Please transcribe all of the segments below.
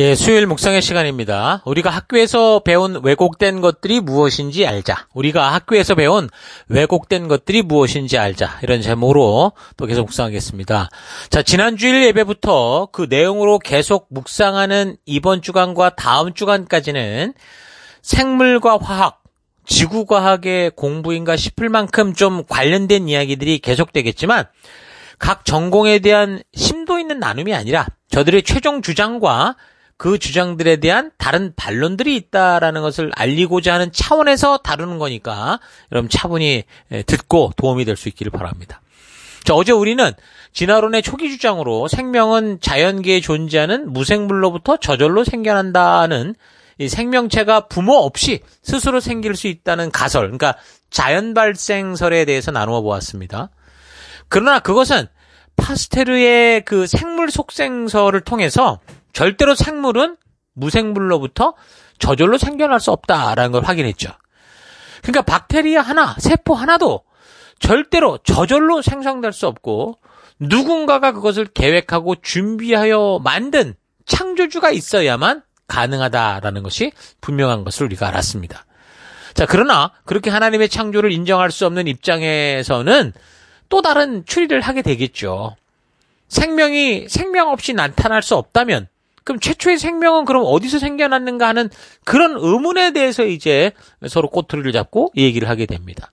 예, 수요일 묵상의 시간입니다. 우리가 학교에서 배운 왜곡된 것들이 무엇인지 알자. 우리가 학교에서 배운 왜곡된 것들이 무엇인지 알자. 이런 제목으로 또 계속 묵상하겠습니다. 자, 지난주일 예배부터 그 내용으로 계속 묵상하는 이번 주간과 다음 주간까지는 생물과 화학, 지구과학의 공부인가 싶을 만큼 좀 관련된 이야기들이 계속되겠지만 각 전공에 대한 심도 있는 나눔이 아니라 저들의 최종 주장과 그 주장들에 대한 다른 반론들이 있다라는 것을 알리고자 하는 차원에서 다루는 거니까 여러분 차분히 예, 듣고 도움이 될 수 있기를 바랍니다. 자, 어제 우리는 진화론의 초기 주장으로 생명은 자연계에 존재하는 무생물로부터 저절로 생겨난다는 이 생명체가 부모 없이 스스로 생길 수 있다는 가설, 그러니까 자연 발생설에 대해서 나누어 보았습니다. 그러나 그것은 파스테르의 그 생물 속생설을 통해서 절대로 생물은 무생물로부터 저절로 생겨날 수 없다라는 걸 확인했죠. 그러니까 박테리아 하나, 세포 하나도 절대로 저절로 생성될 수 없고 누군가가 그것을 계획하고 준비하여 만든 창조주가 있어야만 가능하다라는 것이 분명한 것을 우리가 알았습니다. 자, 그러나 그렇게 하나님의 창조를 인정할 수 없는 입장에서는 또 다른 추리를 하게 되겠죠. 생명이 생명 없이 나타날 수 없다면 그럼 최초의 생명은 그럼 어디서 생겨났는가 하는 그런 의문에 대해서 이제 서로 꼬투리를 잡고 얘기를 하게 됩니다.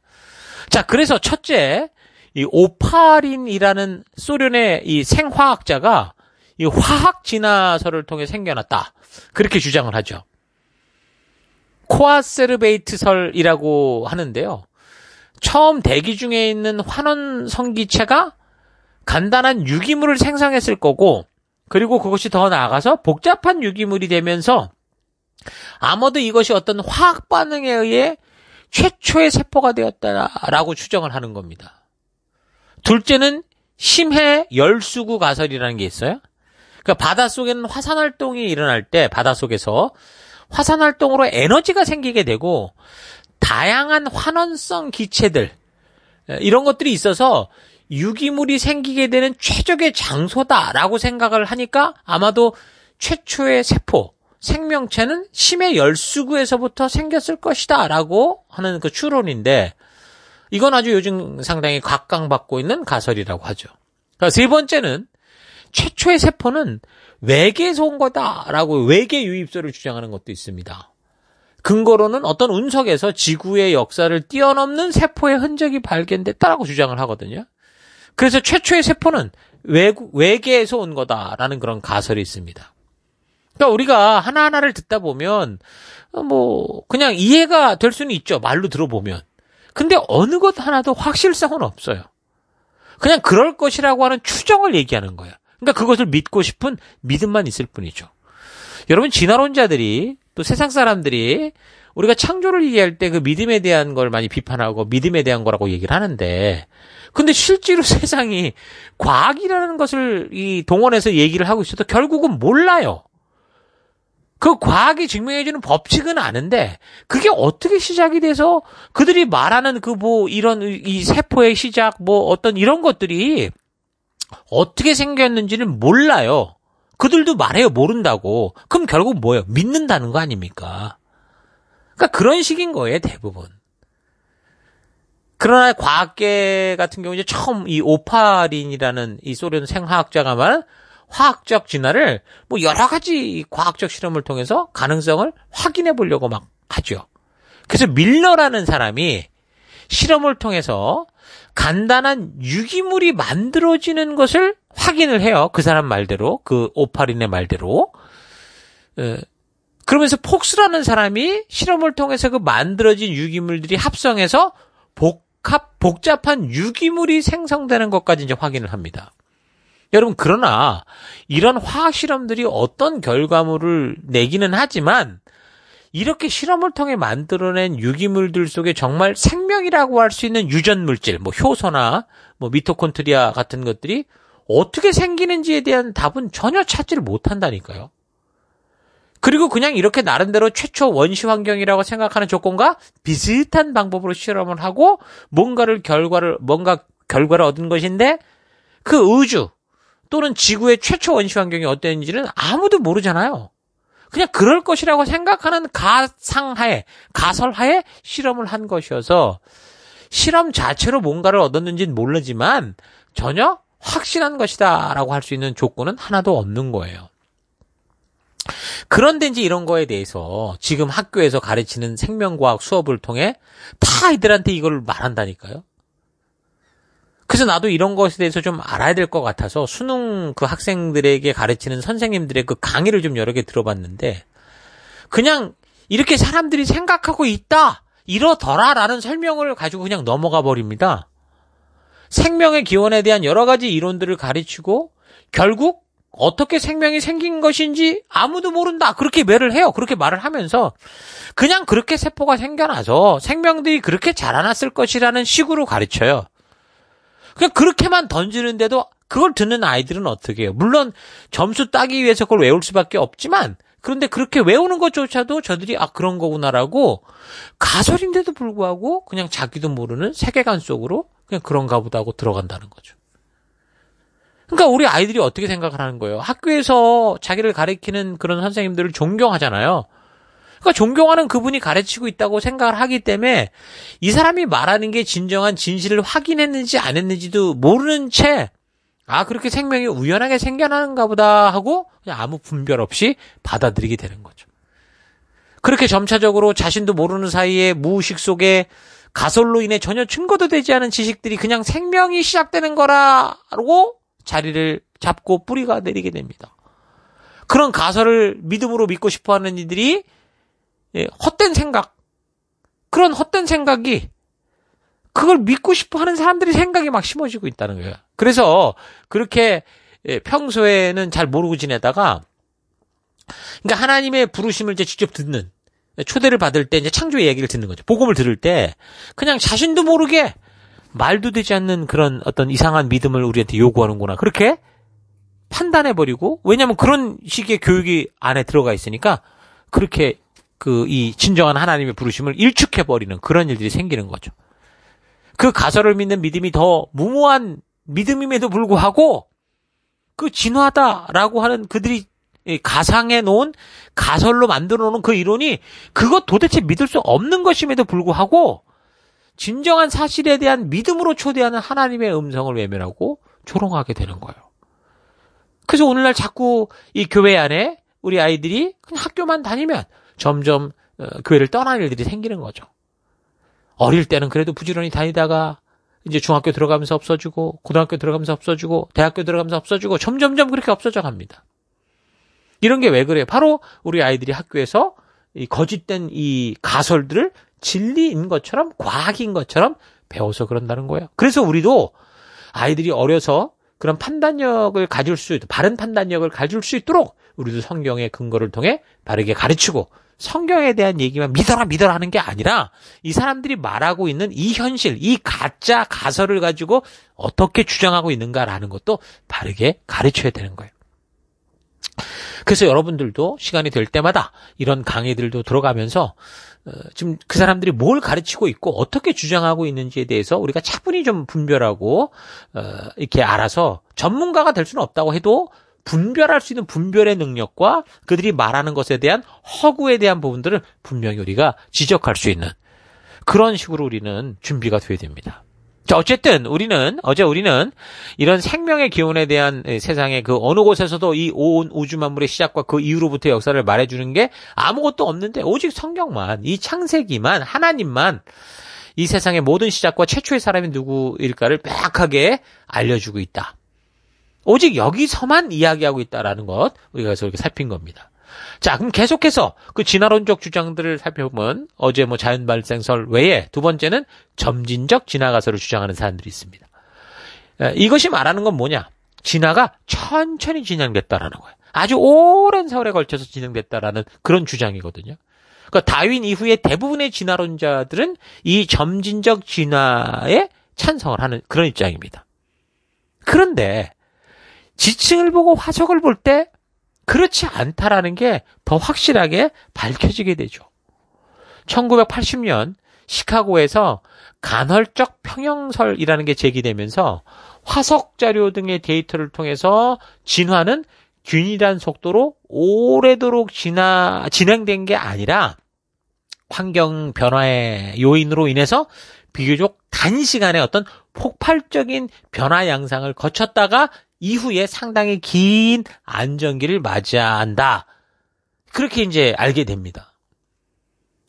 자, 그래서 첫째, 이 오파린이라는 소련의 이 생화학자가 이 화학 진화설을 통해 생겨났다. 그렇게 주장을 하죠. 코아세르베이트설이라고 하는데요. 처음 대기 중에 있는 환원 성기체가 간단한 유기물을 생성했을 거고 그리고 그것이 더 나아가서 복잡한 유기물이 되면서 아마도 이것이 어떤 화학 반응에 의해 최초의 세포가 되었다라고 추정을 하는 겁니다. 둘째는 심해 열수구 가설이라는 게 있어요. 그러니까 바닷속에는 화산 활동이 일어날 때 바닷속에서 화산 활동으로 에너지가 생기게 되고 다양한 환원성 기체들 이런 것들이 있어서 유기물이 생기게 되는 최적의 장소다라고 생각을 하니까 아마도 최초의 세포, 생명체는 심해 열수구에서부터 생겼을 것이다라고 하는 그 추론인데 이건 아주 요즘 상당히 각광받고 있는 가설이라고 하죠. 그러니까 세 번째는 최초의 세포는 외계에서 온 거다라고 외계 유입설을 주장하는 것도 있습니다. 근거로는 어떤 운석에서 지구의 역사를 뛰어넘는 세포의 흔적이 발견됐다라고 주장을 하거든요. 그래서 최초의 세포는 외국, 외계에서 온 거다라는 그런 가설이 있습니다. 그러니까 우리가 하나하나를 듣다 보면 어, 뭐 그냥 이해가 될 수는 있죠. 말로 들어보면. 근데 어느 것 하나도 확실성은 없어요. 그냥 그럴 것이라고 하는 추정을 얘기하는 거예요. 그러니까 그것을 믿고 싶은 믿음만 있을 뿐이죠. 여러분 진화론자들이 또 세상 사람들이 우리가 창조를 이해할 때 그 믿음에 대한 걸 많이 비판하고 믿음에 대한 거라고 얘기를 하는데 근데 실제로 세상이 과학이라는 것을 이 동원해서 얘기를 하고 있어도 결국은 몰라요. 그 과학이 증명해주는 법칙은 아는데 그게 어떻게 시작이 돼서 그들이 말하는 그 뭐 이런 이 세포의 시작 뭐 어떤 이런 것들이 어떻게 생겼는지는 몰라요. 그들도 말해요 모른다고. 그럼 결국 뭐예요? 믿는다는 거 아닙니까? 그러니까 그런 식인 거예요, 대부분. 그러나 과학계 같은 경우 이제 처음 이 오파린이라는 이 소련 생화학자가 말한 화학적 진화를 뭐 여러 가지 과학적 실험을 통해서 가능성을 확인해 보려고 막 하죠. 그래서 밀러라는 사람이 실험을 통해서 간단한 유기물이 만들어지는 것을 확인을 해요. 그 사람 말대로, 그 오파린의 말대로. 어, 그러면서 폭스라는 사람이 실험을 통해서 그 만들어진 유기물들이 합성해서 복합 복잡한 유기물이 생성되는 것까지 이제 확인을 합니다. 여러분 그러나 이런 화학 실험들이 어떤 결과물을 내기는 하지만 이렇게 실험을 통해 만들어낸 유기물들 속에 정말 생명이라고 할 수 있는 유전 물질, 뭐 효소나 뭐 미토콘드리아 같은 것들이 어떻게 생기는지에 대한 답은 전혀 찾지를 못한다니까요. 그리고 그냥 이렇게 나름대로 최초 원시 환경이라고 생각하는 조건과 비슷한 방법으로 실험을 하고 뭔가를 결과를 뭔가 결과를 얻은 것인데 그 우주 또는 지구의 최초 원시 환경이 어땠는지는 아무도 모르잖아요. 그냥 그럴 것이라고 생각하는 가상하에 가설하에 실험을 한 것이어서 실험 자체로 뭔가를 얻었는지는 모르지만 전혀 확실한 것이다라고 할 수 있는 조건은 하나도 없는 거예요. 그런데 이제 이런 거에 대해서 지금 학교에서 가르치는 생명과학 수업을 통해 다 아이들한테 이걸 말한다니까요. 그래서 나도 이런 것에 대해서 좀 알아야 될 것 같아서 수능 그 학생들에게 가르치는 선생님들의 그 강의를 좀 여러 개 들어봤는데 그냥 이렇게 사람들이 생각하고 있다 이러더라라는 설명을 가지고 그냥 넘어가 버립니다. 생명의 기원에 대한 여러 가지 이론들을 가르치고 결국 어떻게 생명이 생긴 것인지 아무도 모른다. 그렇게 말을 해요. 그렇게 말을 하면서 그냥 그렇게 세포가 생겨나서 생명들이 그렇게 자라났을 것이라는 식으로 가르쳐요. 그냥 그렇게만 던지는데도 그걸 듣는 아이들은 어떻게 해요? 물론 점수 따기 위해서 그걸 외울 수밖에 없지만 그런데 그렇게 외우는 것조차도 저들이 아 그런 거구나라고 가설인데도 불구하고 그냥 자기도 모르는 세계관 속으로 그냥 그런가 보다고 하 들어간다는 거죠. 그러니까 우리 아이들이 어떻게 생각을 하는 거예요? 학교에서 자기를 가르치는 그런 선생님들을 존경하잖아요. 그러니까 존경하는 그분이 가르치고 있다고 생각을 하기 때문에 이 사람이 말하는 게 진정한 진실을 확인했는지 안 했는지도 모르는 채 아, 그렇게 생명이 우연하게 생겨나는가 보다 하고 그냥 아무 분별 없이 받아들이게 되는 거죠. 그렇게 점차적으로 자신도 모르는 사이에 무의식 속에 가설로 인해 전혀 증거도 되지 않은 지식들이 그냥 생명이 시작되는 거라고 자리를 잡고 뿌리가 내리게 됩니다. 그런 가설을 믿음으로 믿고 싶어 하는 이들이 예, 헛된 생각, 그런 헛된 생각이 그걸 믿고 싶어 하는 사람들이 생각이 막 심어지고 있다는 거예요. 그래서 그렇게 예, 평소에는 잘 모르고 지내다가 그러니까 하나님의 부르심을 이제 직접 듣는 초대를 받을 때 이제 창조의 얘기를 듣는 거죠. 복음을 들을 때 그냥 자신도 모르게 말도 되지 않는 그런 어떤 이상한 믿음을 우리한테 요구하는구나. 그렇게 판단해버리고, 왜냐면 그런 식의 교육이 안에 들어가 있으니까, 그렇게 그 이 진정한 하나님의 부르심을 일축해버리는 그런 일들이 생기는 거죠. 그 가설을 믿는 믿음이 더 무모한 믿음임에도 불구하고, 그 진화다라고 하는 그들이 가상해 놓은 가설로 만들어 놓은 그 이론이 그것 도대체 믿을 수 없는 것임에도 불구하고 진정한 사실에 대한 믿음으로 초대하는 하나님의 음성을 외면하고 조롱하게 되는 거예요. 그래서 오늘날 자꾸 이 교회 안에 우리 아이들이 그냥 학교만 다니면 점점 어, 교회를 떠나는 일들이 생기는 거죠. 어릴 때는 그래도 부지런히 다니다가 이제 중학교 들어가면서 없어지고 고등학교 들어가면서 없어지고 대학교 들어가면서 없어지고 점점점 그렇게 없어져 갑니다. 이런 게 왜 그래요? 바로 우리 아이들이 학교에서 이 거짓된 이 가설들을 진리인 것처럼 과학인 것처럼 배워서 그런다는 거예요. 그래서 우리도 아이들이 어려서 그런 판단력을 가질 수, 바른 판단력을 가질 수 있도록 우리도 성경의 근거를 통해 바르게 가르치고 성경에 대한 얘기만 믿어라 믿어라 하는 게 아니라 이 사람들이 말하고 있는 이 현실, 이 가짜 가설을 가지고 어떻게 주장하고 있는가라는 것도 바르게 가르쳐야 되는 거예요. 그래서 여러분들도 시간이 될 때마다 이런 강의들도 들어가면서 어, 지금 그 사람들이 뭘 가르치고 있고 어떻게 주장하고 있는지에 대해서 우리가 차분히 좀 분별하고 어, 이렇게 알아서 전문가가 될 수는 없다고 해도 분별할 수 있는 분별의 능력과 그들이 말하는 것에 대한 허구에 대한 부분들을 분명히 우리가 지적할 수 있는 그런 식으로 우리는 준비가 돼야 됩니다. 자, 어쨌든 우리는 어제 우리는 이런 생명의 기원에 대한 예, 세상의 그 어느 곳에서도 이 온 우주 만물의 시작과 그 이후로부터 역사를 말해 주는 게 아무것도 없는데 오직 성경만 이 창세기만 하나님만 이 세상의 모든 시작과 최초의 사람이 누구일까를 명확하게 알려주고 있다. 오직 여기서만 이야기하고 있다라는 것 우리가 그래서 이렇게 살핀 겁니다. 자, 그럼 계속해서 그 진화론적 주장들을 살펴보면 어제 뭐 자연 발생설 외에 두 번째는 점진적 진화 가설을 주장하는 사람들이 있습니다. 이것이 말하는 건 뭐냐? 진화가 천천히 진행됐다라는 거예요. 아주 오랜 세월에 걸쳐서 진행됐다라는 그런 주장이거든요. 그러니까 다윈 이후에 대부분의 진화론자들은 이 점진적 진화에 찬성을 하는 그런 입장입니다. 그런데 지층을 보고 화석을 볼때 그렇지 않다라는 게 더 확실하게 밝혀지게 되죠. 1980년 시카고에서 간헐적 평형설이라는 게 제기되면서 화석 자료 등의 데이터를 통해서 진화는 균일한 속도로 오래도록 진화, 진행된 게 아니라 환경 변화의 요인으로 인해서 비교적 단시간에 어떤 폭발적인 변화 양상을 거쳤다가 이후에 상당히 긴 안정기를 맞이해야 한다. 그렇게 이제 알게 됩니다.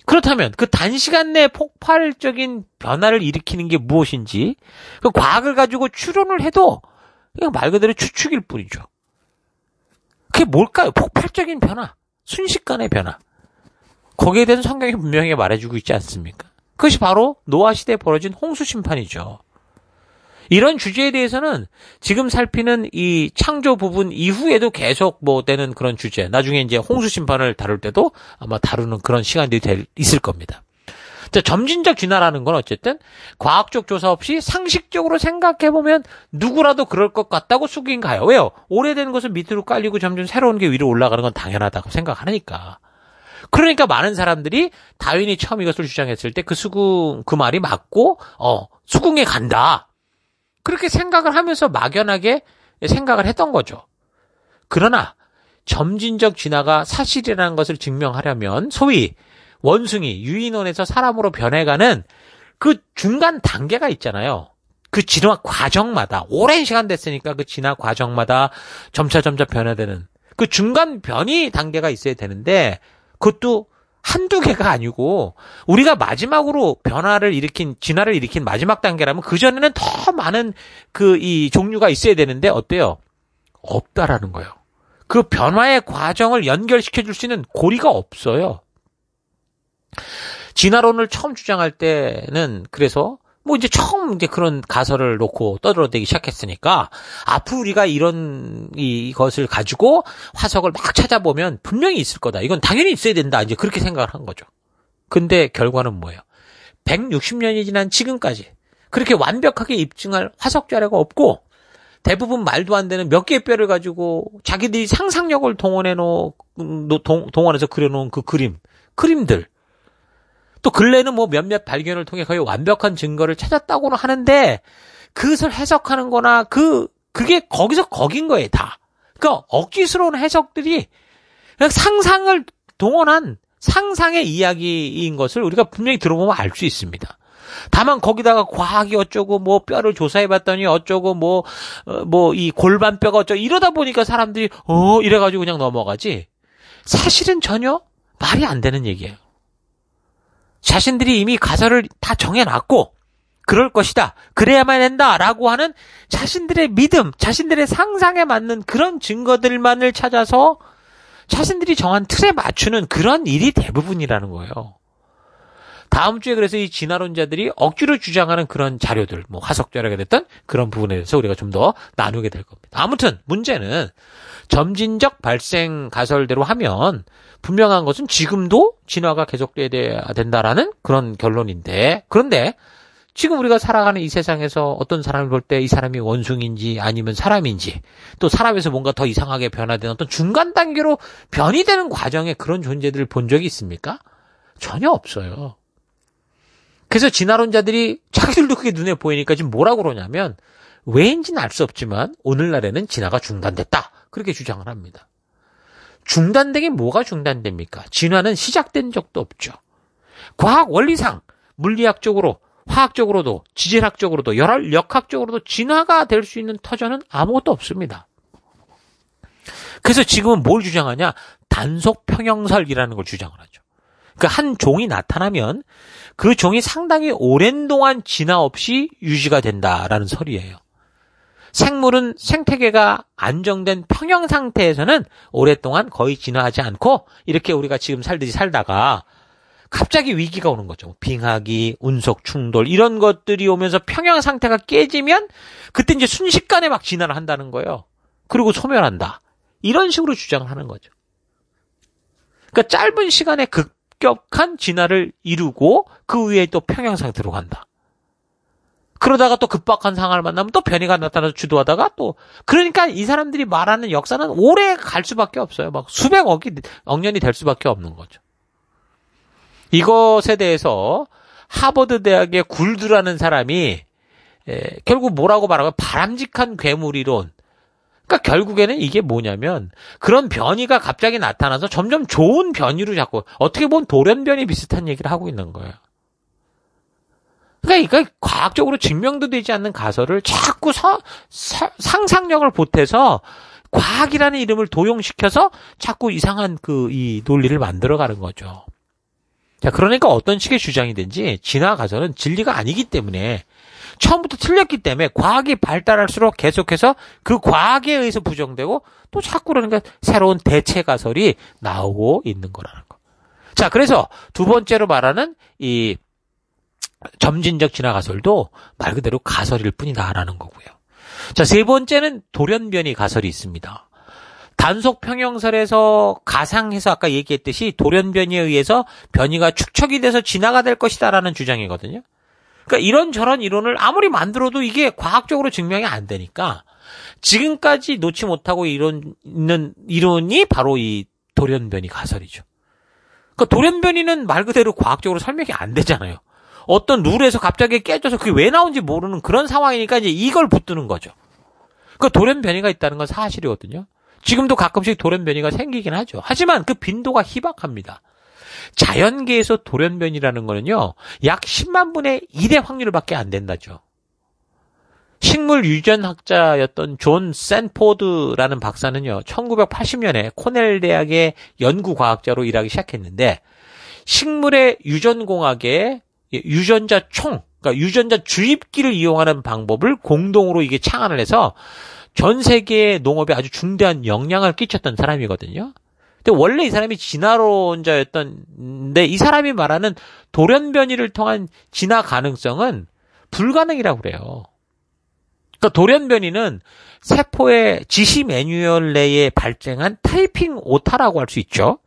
그렇다면 그 단시간 내에 폭발적인 변화를 일으키는 게 무엇인지 그 과학을 가지고 추론을 해도 그냥 말 그대로 추측일 뿐이죠. 그게 뭘까요? 폭발적인 변화, 순식간의 변화. 거기에 대한 성경이 분명히 말해주고 있지 않습니까? 그것이 바로 노아 시대에 벌어진 홍수 심판이죠. 이런 주제에 대해서는 지금 살피는 이 창조 부분 이후에도 계속 뭐 되는 그런 주제. 나중에 이제 홍수 심판을 다룰 때도 아마 다루는 그런 시간들이 될, 있을 겁니다. 자, 점진적 진화라는 건 어쨌든 과학적 조사 없이 상식적으로 생각해보면 누구라도 그럴 것 같다고 숙인 가요. 왜요? 오래된 것은 밑으로 깔리고 점점 새로운 게 위로 올라가는 건 당연하다고 생각하니까. 그러니까 많은 사람들이 다윈이 처음 이것을 주장했을 때 그 수긍, 그 말이 맞고, 어, 수긍에 간다. 그렇게 생각을 하면서 막연하게 생각을 했던 거죠. 그러나 점진적 진화가 사실이라는 것을 증명하려면 소위 원숭이 유인원에서 사람으로 변해가는 그 중간 단계가 있잖아요. 그 진화 과정마다 오랜 시간 됐으니까 그 진화 과정마다 점차 점차 변화되는 그 중간 변이 단계가 있어야 되는데 그것도 한두 개가 아니고 우리가 마지막으로 변화를 일으킨 진화를 일으킨 마지막 단계라면 그 전에는 더 많은 그 이 종류가 있어야 되는데 어때요? 없다라는 거예요. 그 변화의 과정을 연결시켜 줄 수 있는 고리가 없어요. 진화론을 처음 주장할 때는 그래서 뭐 이제 처음 이제 그런 가설을 놓고 떠들어대기 시작했으니까 앞으로 우리가 이런 이것을 가지고 화석을 막 찾아보면 분명히 있을 거다. 이건 당연히 있어야 된다. 이제 그렇게 생각을 한 거죠. 근데 결과는 뭐예요? 160년이 지난 지금까지 그렇게 완벽하게 입증할 화석 자료가 없고 대부분 말도 안 되는 몇 개의 뼈를 가지고 자기들이 상상력을 동원해 놓, 동원해서 그려놓은 그 그림, 그림들. 또 근래는 에뭐 몇몇 발견을 통해 거의 완벽한 증거를 찾았다고는 하는데 그것을 해석하는 거나 그 그게 거기서 거긴 거예요, 다. 그러니까 억지스러운 해석들이 상상을 동원한 상상의 이야기인 것을 우리가 분명히 들어보면 알 수 있습니다. 다만 거기다가 과학이 어쩌고 뭐 뼈를 조사해 봤더니 어쩌고 뭐 뭐이 어, 골반뼈가 어쩌고 이러다 보니까 사람들이 어 이래 가지고 그냥 넘어가지. 사실은 전혀 말이 안 되는 얘기예요. 자신들이 이미 가사를 다 정해놨고 그럴 것이다. 그래야만 된다라고 하는 자신들의 믿음, 자신들의 상상에 맞는 그런 증거들만을 찾아서 자신들이 정한 틀에 맞추는 그런 일이 대부분이라는 거예요. 다음 주에 그래서 이 진화론자들이 억지로 주장하는 그런 자료들, 뭐 화석 자료게 됐던 그런 부분에 대해서 우리가 좀 더 나누게 될 겁니다. 아무튼 문제는 점진적 발생 가설대로 하면 분명한 것은 지금도 진화가 계속돼야 된다라는 그런 결론인데 그런데 지금 우리가 살아가는 이 세상에서 어떤 사람을 볼 때 이 사람이 원숭인지 아니면 사람인지 또 사람에서 뭔가 더 이상하게 변화되는 어떤 중간 단계로 변이 되는 과정에 그런 존재들을 본 적이 있습니까? 전혀 없어요. 그래서 진화론자들이 자기들도 그게 눈에 보이니까 지금 뭐라고 그러냐면 왜인지는 알 수 없지만 오늘날에는 진화가 중단됐다. 그렇게 주장을 합니다. 중단되게 뭐가 중단됩니까? 진화는 시작된 적도 없죠. 과학 원리상 물리학적으로 화학적으로도 지질학적으로도 열 역학적으로도 진화가 될 수 있는 터전은 아무것도 없습니다. 그래서 지금은 뭘 주장하냐? 단속 평형설이라는 걸 주장을 하죠. 그한 종이 나타나면 그 종이 상당히 오랜 동안 진화 없이 유지가 된다라는 설이에요. 생물은 생태계가 안정된 평형 상태에서는 오랫동안 거의 진화하지 않고 이렇게 우리가 지금 살듯이 살다가 갑자기 위기가 오는 거죠. 빙하기, 운석 충돌 이런 것들이 오면서 평형 상태가 깨지면 그때 이제 순식간에 막 진화를 한다는 거예요. 그리고 소멸한다. 이런 식으로 주장을 하는 거죠. 그러니까 짧은 시간에 극 급격한 진화를 이루고 그 위에 또평양상들어 간다. 그러다가 또 급박한 상황을 만나면 또 변이가 나타나서 주도하다가 또 그러니까 이 사람들이 말하는 역사는 오래 갈 수밖에 없어요. 막 수백억이 억년이 될 수밖에 없는 거죠. 이것에 대해서 하버드 대학의 굴드라는 사람이 에, 결국 뭐라고 말하면 바람직한 괴물 이론 그러니까 결국에는 이게 뭐냐면 그런 변이가 갑자기 나타나서 점점 좋은 변이로 자꾸 어떻게 보면 돌연변이 비슷한 얘기를 하고 있는 거예요. 그러니까 이거 과학적으로 증명도 되지 않는 가설을 자꾸 서, 사, 상상력을 보태서 과학이라는 이름을 도용시켜서 자꾸 이상한 그 이 논리를 만들어가는 거죠. 자, 그러니까 어떤 식의 주장이든지 진화 가설은 진리가 아니기 때문에 처음부터 틀렸기 때문에 과학이 발달할수록 계속해서 그 과학에 의해서 부정되고 또 자꾸 그러니까 새로운 대체 가설이 나오고 있는 거라는 거. 자, 그래서 두 번째로 말하는 이 점진적 진화 가설도 말 그대로 가설일 뿐이다라는 거고요. 자, 세 번째는 돌연변이 가설이 있습니다. 단속 평형설에서 가상해서 아까 얘기했듯이 돌연변이에 의해서 변이가 축척이 돼서 진화가 될 것이다라는 주장이거든요. 그러니까 이런저런 이론을 아무리 만들어도 이게 과학적으로 증명이 안 되니까 지금까지 놓지 못하고 이론 있는 이론이 바로 이 돌연변이 가설이죠. 그러니까 돌연변이는 말 그대로 과학적으로 설명이 안 되잖아요. 어떤 룰에서 갑자기 깨져서 그게 왜 나온지 모르는 그런 상황이니까 이제 이걸 붙드는 거죠. 그 돌연변이가 있다는 건 사실이거든요. 지금도 가끔씩 돌연변이가 생기긴 하죠. 하지만 그 빈도가 희박합니다. 자연계에서 돌연변이라는 거는요, 약 10만 분의 1의 확률밖에 안 된다죠. 식물 유전학자였던 존 샌포드라는 박사는요, 1980년에 코넬 대학의 연구과학자로 일하기 시작했는데, 식물의 유전공학에 유전자 총, 그러니까 유전자 주입기를 이용하는 방법을 공동으로 이게 창안을 해서 전 세계의 농업에 아주 중대한 영향을 끼쳤던 사람이거든요. 근데 원래 이 사람이 진화론자였던데 이 사람이 말하는 돌연변이를 통한 진화 가능성은 불가능이라고 그래요. 그러니까 돌연변이는 세포의 지시 매뉴얼 내에 발생한 타이핑 오타라고 할 수 있죠.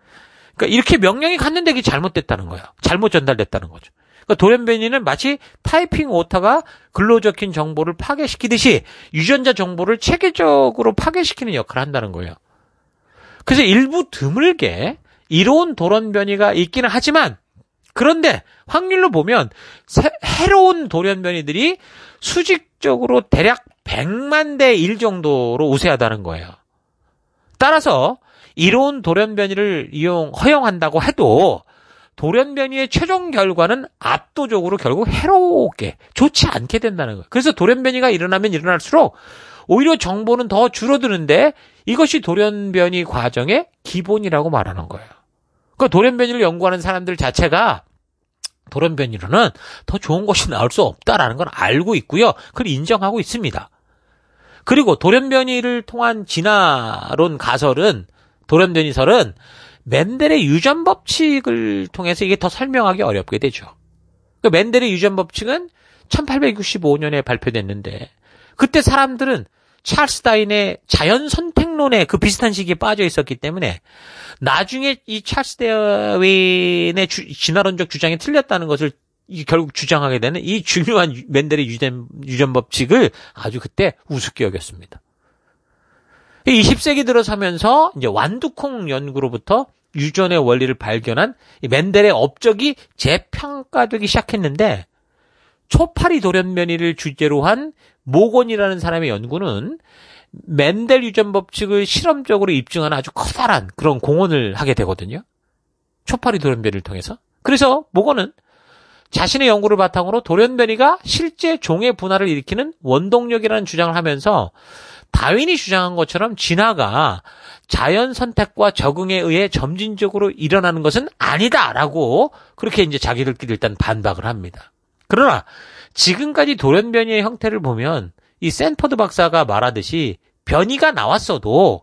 그러니까 이렇게 명령이 갔는데 이게 잘못됐다는 거예요. 잘못 전달됐다는 거죠. 그러니까 돌연변이는 마치 타이핑 오타가 글로 적힌 정보를 파괴시키듯이 유전자 정보를 체계적으로 파괴시키는 역할을 한다는 거예요. 그래서 일부 드물게 이로운 돌연변이가 있기는 하지만 그런데 확률로 보면 새, 해로운 돌연변이들이 수직적으로 대략 100만 대 1 정도로 우세하다는 거예요. 따라서 이로운 돌연변이를 이용 허용한다고 해도 돌연변이의 최종 결과는 압도적으로 결국 해로게 좋지 않게 된다는 거예요. 그래서 돌연변이가 일어나면 일어날수록 오히려 정보는 더 줄어드는데 이것이 돌연변이 과정의 기본이라고 말하는 거예요. 그러니까 돌연변이를 연구하는 사람들 자체가 돌연변이로는 더 좋은 것이 나올 수 없다라는 걸 알고 있고요. 그걸 인정하고 있습니다. 그리고 돌연변이를 통한 진화론 가설은 돌연변이설은 맨델의 유전 법칙을 통해서 이게 더 설명하기 어렵게 되죠. 그 맨델의 유전 법칙은 1865년에 발표됐는데 그때 사람들은 찰스 다윈의 자연 선택론에 그 비슷한 시기에 빠져 있었기 때문에 나중에 이 찰스 다윈의 주, 진화론적 주장이 틀렸다는 것을 결국 주장하게 되는 이 중요한 맨델의 유전, 유전 법칙을 아주 그때 우습게 여겼습니다. 20세기 들어서면서 이제 완두콩 연구로부터 유전의 원리를 발견한 맨델의 업적이 재평가되기 시작했는데 초파리 돌연변이를 주제로 한 모건이라는 사람의 연구는 맨델 유전 법칙을 실험적으로 입증하는 아주 커다란 그런 공헌을 하게 되거든요. 초파리 돌연변이를 통해서. 그래서 모건은 자신의 연구를 바탕으로 돌연변이가 실제 종의 분화를 일으키는 원동력이라는 주장을 하면서 다윈이 주장한 것처럼 진화가 자연 선택과 적응에 의해 점진적으로 일어나는 것은 아니다라고 그렇게 이제 자기들끼리 일단 반박을 합니다. 그러나 지금까지 돌연변이의 형태를 보면 이 샌퍼드 박사가 말하듯이 변이가 나왔어도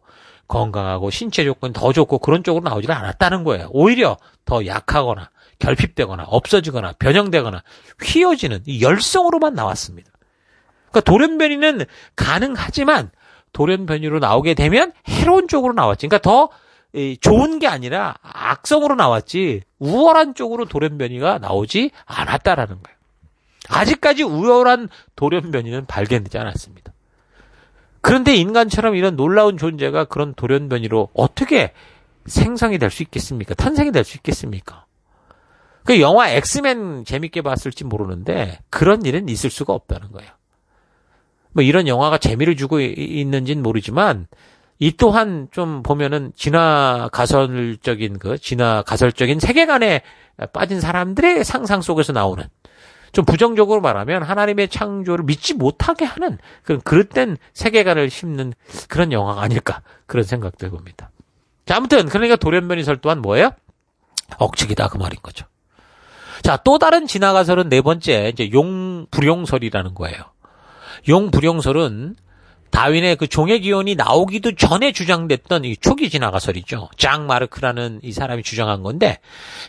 건강하고 신체 조건 더 좋고 그런 쪽으로 나오지는 않았다는 거예요. 오히려 더 약하거나 결핍되거나 없어지거나 변형되거나 휘어지는 이 열성으로만 나왔습니다. 그러니까 돌연변이는 가능하지만 돌연변이로 나오게 되면 해로운 쪽으로 나왔지. 그러니까 더 좋은 게 아니라 악성으로 나왔지 우월한 쪽으로 돌연변이가 나오지 않았다라는 거예요. 아직까지 우월한 돌연변이는 발견되지 않았습니다. 그런데 인간처럼 이런 놀라운 존재가 그런 돌연변이로 어떻게 생성이 될 수 있겠습니까? 탄생이 될 수 있겠습니까? 그 영화 엑스맨 재밌게 봤을지 모르는데 그런 일은 있을 수가 없다는 거예요. 뭐 이런 영화가 재미를 주고 있는지는 모르지만 이 또한 좀 보면은 진화 가설적인 그 진화 가설적인 세계관에 빠진 사람들의 상상 속에서 나오는 좀 부정적으로 말하면 하나님의 창조를 믿지 못하게 하는 그런 그릇된 세계관을 심는 그런 영화가 아닐까 그런 생각도 해봅니다. 자, 아무튼 그러니까 돌연변이설 또한 뭐예요? 억측이다 그 말인 거죠. 자, 또 다른 지나가설은 네 번째 이제 용불용설이라는 거예요. 용불용설은 다윈의 그 종의 기원이 나오기도 전에 주장됐던 이 초기 진화가설이죠. 장 마르크라는 이 사람이 주장한 건데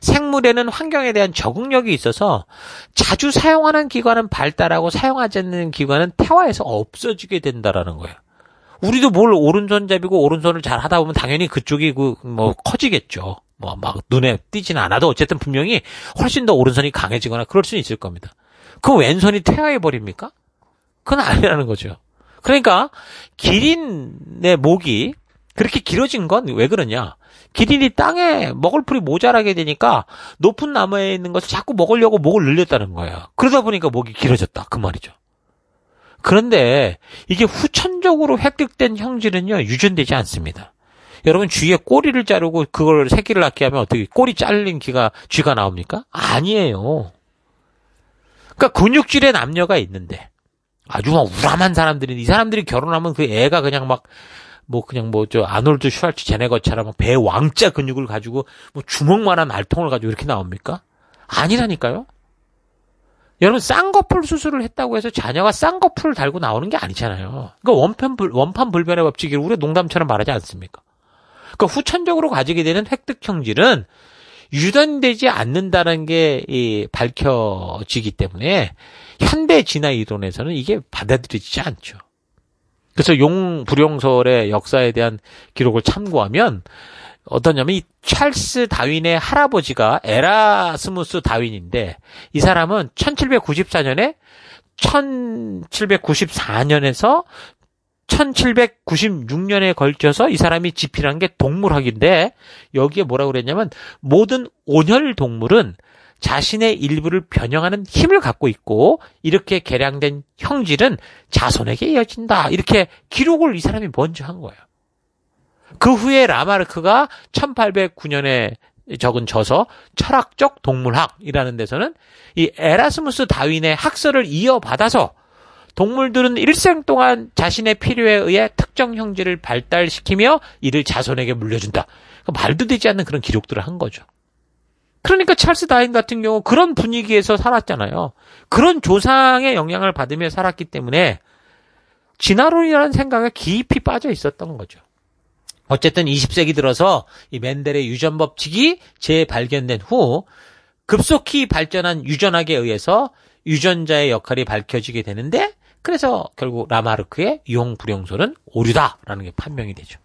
생물에는 환경에 대한 적응력이 있어서 자주 사용하는 기관은 발달하고 사용하지 않는 기관은 태화해서 없어지게 된다라는 거예요. 우리도 뭘 오른손잡이고 오른손을 잘 하다 보면 당연히 그쪽이 그뭐 커지겠죠. 뭐 막 눈에 띄지는 않아도 어쨌든 분명히 훨씬 더 오른손이 강해지거나 그럴 수 있을 겁니다. 그 왼손이 퇴화해 버립니까? 그건 아니라는 거죠. 그러니까 기린의 목이 그렇게 길어진 건 왜 그러냐? 기린이 땅에 먹을 풀이 모자라게 되니까 높은 나무에 있는 것을 자꾸 먹으려고 목을 늘렸다는 거예요. 그러다 보니까 목이 길어졌다. 그 말이죠. 그런데 이게 후천적으로 획득된 형질은요, 유전되지 않습니다. 여러분 쥐의 꼬리를 자르고 그걸 새끼를 낳게 하면 어떻게 꼬리 잘린 귀가 쥐가 나옵니까? 아니에요. 그러니까 근육질의 남녀가 있는데 아주 막 우람한 사람들인데 이 사람들이 결혼하면 그 애가 그냥 막 뭐 그냥 뭐 저 아놀드 슈왈츠 제네거처럼 배 왕자 근육을 가지고 뭐 주먹만한 알통을 가지고 이렇게 나옵니까? 아니라니까요. 여러분 쌍꺼풀 수술을 했다고 해서 자녀가 쌍꺼풀을 달고 나오는 게 아니잖아요. 그러니까 원편 불, 원판 불변의 법칙을 우리 농담처럼 말하지 않습니까? 그러니까 후천적으로 가지게 되는 획득 형질은 유전되지 않는다는 게 이 밝혀지기 때문에 현대 진화 이론에서는 이게 받아들이지지 않죠. 그래서 용 불용설의 역사에 대한 기록을 참고하면 어떠냐면 이 찰스 다윈의 할아버지가 에라스무스 다윈인데 이 사람은 1794년에 1794년에서 1796년에 걸쳐서 이 사람이 집필한 게 동물학인데 여기에 뭐라고 그랬냐면 모든 온혈 동물은 자신의 일부를 변형하는 힘을 갖고 있고 이렇게 개량된 형질은 자손에게 이어진다. 이렇게 기록을 이 사람이 먼저 한 거예요. 그 후에 라마르크가 1809년에 적은 저서 철학적 동물학이라는 데서는 이 에라스무스 다윈의 학설을 이어받아서 동물들은 일생 동안 자신의 필요에 의해 특정 형질을 발달시키며 이를 자손에게 물려준다. 그러니까 말도 되지 않는 그런 기록들을 한 거죠. 그러니까 찰스 다윈 같은 경우 그런 분위기에서 살았잖아요. 그런 조상의 영향을 받으며 살았기 때문에 진화론이라는 생각에 깊이 빠져 있었던 거죠. 어쨌든 20세기 들어서 이 맨델의 유전 법칙이 재발견된 후 급속히 발전한 유전학에 의해서 유전자의 역할이 밝혀지게 되는데 그래서 결국 라마르크의 용 불용설은 오류다라는 게 판명이 되죠.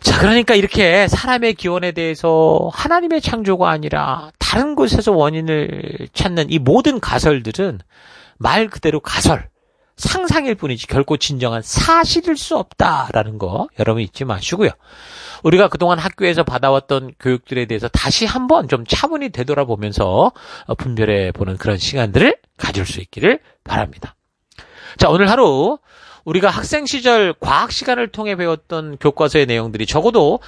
자, 그러니까 이렇게 사람의 기원에 대해서 하나님의 창조가 아니라 다른 곳에서 원인을 찾는 이 모든 가설들은 말 그대로 가설, 상상일 뿐이지 결코 진정한 사실일 수 없다라는 거 여러분 잊지 마시고요. 우리가 그동안 학교에서 받아왔던 교육들에 대해서 다시 한번 좀 차분히 되돌아보면서 어, 분별해 보는 그런 시간들을 가질 수 있기를 바랍니다. 자, 오늘 하루 우리가 학생 시절 과학 시간을 통해 배웠던 교과서의 내용들이 적어도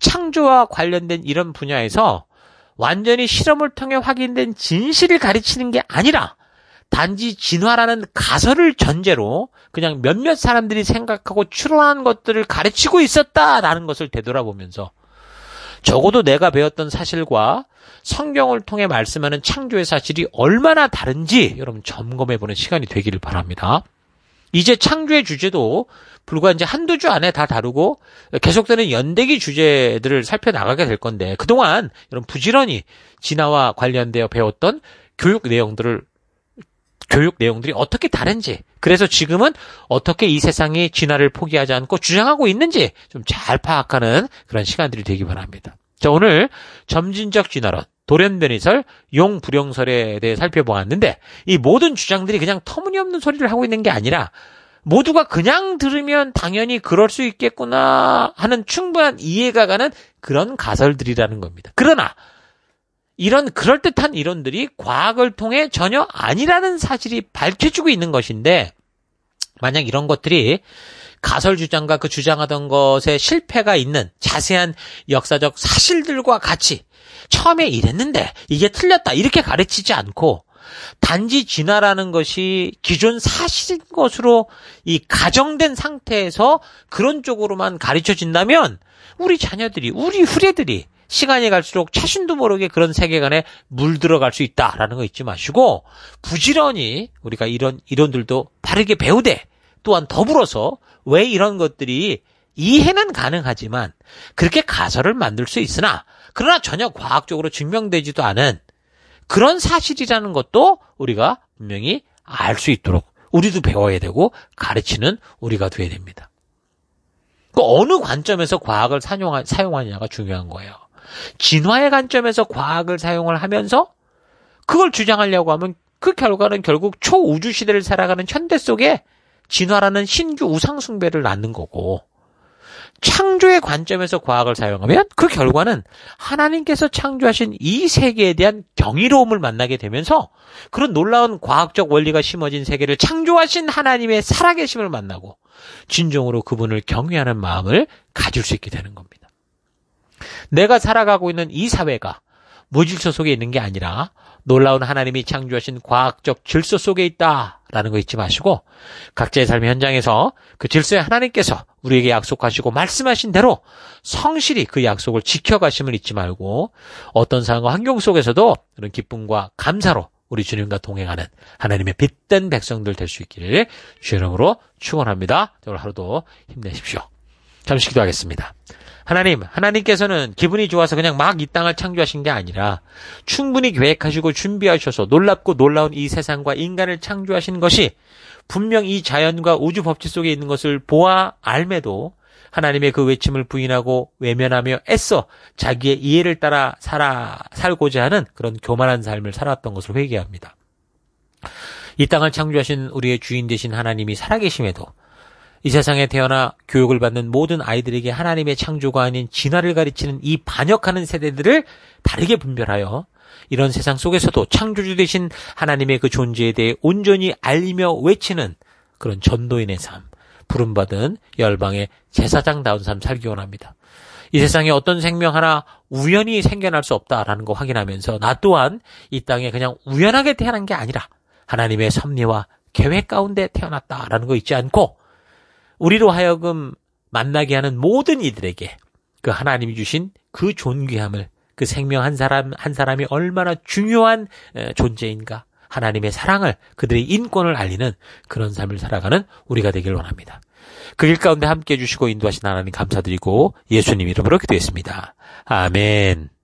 창조와 관련된 이런 분야에서 완전히 실험을 통해 확인된 진실을 가르치는 게 아니라 단지 진화라는 가설을 전제로 그냥 몇몇 사람들이 생각하고 추론한 것들을 가르치고 있었다라는 것을 되돌아보면서 적어도 내가 배웠던 사실과 성경을 통해 말씀하는 창조의 사실이 얼마나 다른지 여러분 점검해 보는 시간이 되기를 바랍니다. 이제 창조의 주제도 불과 이제 한두 주 안에 다 다루고 계속되는 연대기 주제들을 살펴나가게 될 건데 그동안 이런 부지런히 진화와 관련되어 배웠던 교육 내용들을 교육 내용들이 어떻게 다른지 그래서 지금은 어떻게 이 세상이 진화를 포기하지 않고 주장하고 있는지 좀 잘 파악하는 그런 시간들이 되기 바랍니다. 자, 오늘 점진적 진화론, 도련변이설, 용불용설에 대해 살펴보았는데 이 모든 주장들이 그냥 터무니없는 소리를 하고 있는 게 아니라 모두가 그냥 들으면 당연히 그럴 수 있겠구나 하는 충분한 이해가 가는 그런 가설들이라는 겁니다. 그러나 이런 그럴듯한 이론들이 과학을 통해 전혀 아니라는 사실이 밝혀지고 있는 것인데 만약 이런 것들이 가설 주장과 그 주장하던 것에 실패가 있는 자세한 역사적 사실들과 같이 처음에 이랬는데 이게 틀렸다 이렇게 가르치지 않고 단지 진화라는 것이 기존 사실인 것으로 이 가정된 상태에서 그런 쪽으로만 가르쳐진다면 우리 자녀들이 우리 후레들이 시간이 갈수록 자신도 모르게 그런 세계관에 물들어갈 수 있다라는 거 잊지 마시고 부지런히 우리가 이런 이론들도 바르게 배우되 또한 더불어서 왜 이런 것들이 이해는 가능하지만 그렇게 가설을 만들 수 있으나 그러나 전혀 과학적으로 증명되지도 않은 그런 사실이라는 것도 우리가 분명히 알 수 있도록 우리도 배워야 되고 가르치는 우리가 돼야 됩니다. 그 어느 관점에서 과학을 사용하, 사용하느냐가 중요한 거예요. 진화의 관점에서 과학을 사용을 하면서 그걸 주장하려고 하면 그 결과는 결국 초우주 시대를 살아가는 현대 속에 진화라는 신규 우상숭배를 낳는 거고 창조의 관점에서 과학을 사용하면 그 결과는 하나님께서 창조하신 이 세계에 대한 경이로움을 만나게 되면서 그런 놀라운 과학적 원리가 심어진 세계를 창조하신 하나님의 살아계심을 만나고 진정으로 그분을 경외하는 마음을 가질 수 있게 되는 겁니다. 내가 살아가고 있는 이 사회가 무질서 속에 있는 게 아니라 놀라운 하나님이 창조하신 과학적 질서 속에 있다 라는 거 잊지 마시고 각자의 삶의 현장에서 그질서에 하나님께서 우리에게 약속하시고 말씀하신 대로 성실히 그 약속을 지켜가심을 잊지 말고 어떤 상황과 환경 속에서도 그런 기쁨과 감사로 우리 주님과 동행하는 하나님의 빛된 백성들 될 수 있기를 주의 이름으로 축원합니다. 오늘 하루도 힘내십시오. 잠시 기도하겠습니다. 하나님, 하나님께서는 기분이 좋아서 그냥 막 이 땅을 창조하신 게 아니라 충분히 계획하시고 준비하셔서 놀랍고 놀라운 이 세상과 인간을 창조하신 것이 분명 이 자연과 우주 법칙 속에 있는 것을 보아 알매도 하나님의 그 외침을 부인하고 외면하며 애써 자기의 이해를 따라 살아 살고자 하는 그런 교만한 삶을 살았던 것을 회개합니다. 이 땅을 창조하신 우리의 주인 되신 하나님이 살아계심에도 이 세상에 태어나 교육을 받는 모든 아이들에게 하나님의 창조가 아닌 진화를 가르치는 이 반역하는 세대들을 다르게 분별하여 이런 세상 속에서도 창조주 대신 하나님의 그 존재에 대해 온전히 알리며 외치는 그런 전도인의 삶, 부름받은 열방의 제사장다운 삶 살기 원합니다. 이 세상에 어떤 생명 하나 우연히 생겨날 수 없다라는 거 확인하면서 나 또한 이 땅에 그냥 우연하게 태어난 게 아니라 하나님의 섭리와 계획 가운데 태어났다라는 거 잊지 않고 우리로 하여금 만나게 하는 모든 이들에게 그 하나님이 주신 그 존귀함을 그 생명 한 사람 한 사람이 얼마나 중요한 존재인가 하나님의 사랑을 그들의 인권을 알리는 그런 삶을 살아가는 우리가 되길 원합니다. 그 길 가운데 함께 해주시고 인도하신 하나님 감사드리고 예수님 이름으로 기도했습니다. 아멘.